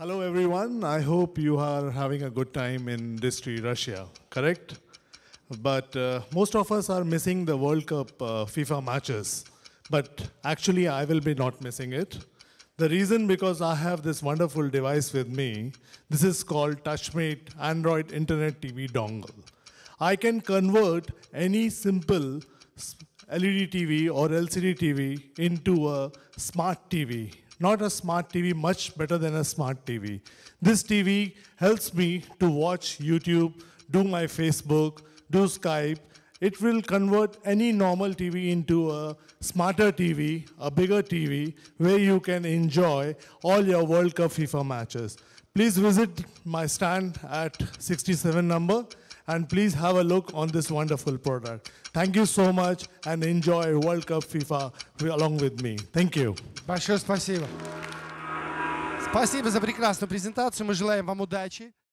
Hello, everyone. I hope you are having a good time in Distri, Russia, correct? But uh, most of us are missing the World Cup uh, FIFA matches. But actually, I will be not missing it. The reason because I have this wonderful device with me. This is called TouchMate Android Internet TV dongle. I can convert any simple LED TV or LCD TV into a smart TV not a smart TV, much better than a smart TV. This TV helps me to watch YouTube, do my Facebook, do Skype. It will convert any normal TV into a smarter TV, a bigger TV, where you can enjoy all your World Cup FIFA matches. Please visit my stand at 67 number. And please have a look on this wonderful product. Thank you so much and enjoy World Cup FIFA along with me. Thank you. Большое спасибо. Спасибо за прекрасную презентацию. Мы желаем вам удачи.